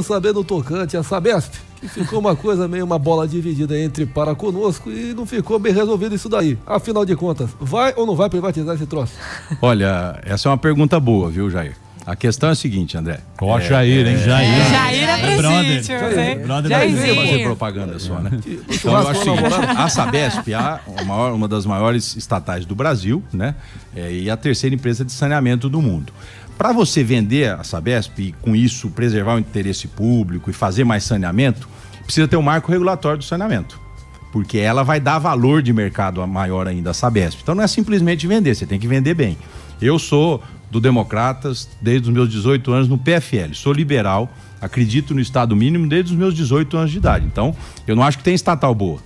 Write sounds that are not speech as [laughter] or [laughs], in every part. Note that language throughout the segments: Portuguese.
saber no tocante a Sabesp, que ficou uma coisa meio uma bola dividida entre para conosco e não ficou bem resolvido isso daí. Afinal de contas, vai ou não vai privatizar esse troço? Olha, essa é uma pergunta boa, viu, Jair? A questão é a seguinte, André. Ó, oh, é, Jair, é. hein? Jair. É. Jair é presídio. Brother, brother Jairzinho. fazer propaganda só, né? Então, eu acho o seguinte, a né? Sabesp é uma das maiores estatais do Brasil, né? É, e a terceira empresa de saneamento do mundo. Para você vender a Sabesp e, com isso, preservar o interesse público e fazer mais saneamento, precisa ter um marco regulatório do saneamento porque ela vai dar valor de mercado maior ainda à Sabesp. Então não é simplesmente vender, você tem que vender bem. Eu sou do Democratas desde os meus 18 anos no PFL. Sou liberal, acredito no Estado mínimo desde os meus 18 anos de idade. Então, eu não acho que tem estatal boa.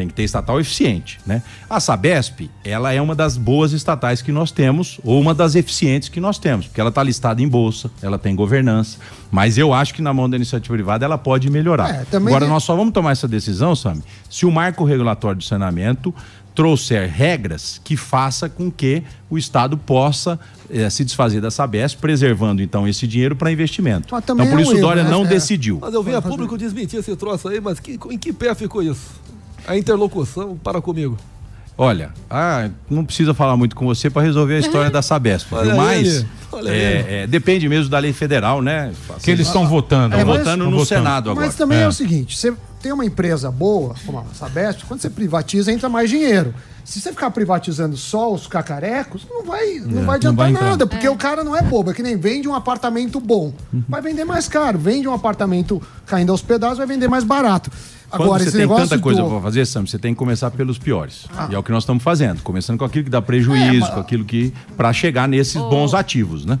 Tem que ter estatal eficiente, né? A Sabesp, ela é uma das boas estatais que nós temos, ou uma das eficientes que nós temos, porque ela está listada em bolsa, ela tem governança, mas eu acho que na mão da iniciativa privada ela pode melhorar. É, Agora, é... nós só vamos tomar essa decisão, Sami, se o marco regulatório de saneamento trouxer regras que faça com que o Estado possa eh, se desfazer da Sabesp, preservando então esse dinheiro para investimento. Então por é isso o Dória né? não é. decidiu. Mas eu venho a público desmentir esse troço aí, mas que, em que pé ficou isso? a interlocução para comigo? Olha, ah, não precisa falar muito com você para resolver a história da Sabesp. [laughs] Olha Mas é, é, depende mesmo da lei federal, né? que eles estão votando. Estão é, votando no votando. Senado agora. Mas também é, o é. seguinte, você tem uma empresa boa, como a Sabesp, quando você privatiza, entra mais dinheiro. Se você ficar privatizando só os cacarecos, não vai, não é, vai adiantar não vai nada, porque é. o cara não é bobo, é que nem vende um apartamento bom. Uhum. Vai vender mais caro, vende um apartamento caindo aos pedaços, vai vender mais barato. Quando Agora, você tem tanta coisa do... para fazer, Sam, você tem que começar pelos piores. Ah. E é o que nós estamos fazendo, começando com aquilo que dá prejuízo, é, mas... com aquilo que. para chegar nesses oh. bons ativos. musunuz da?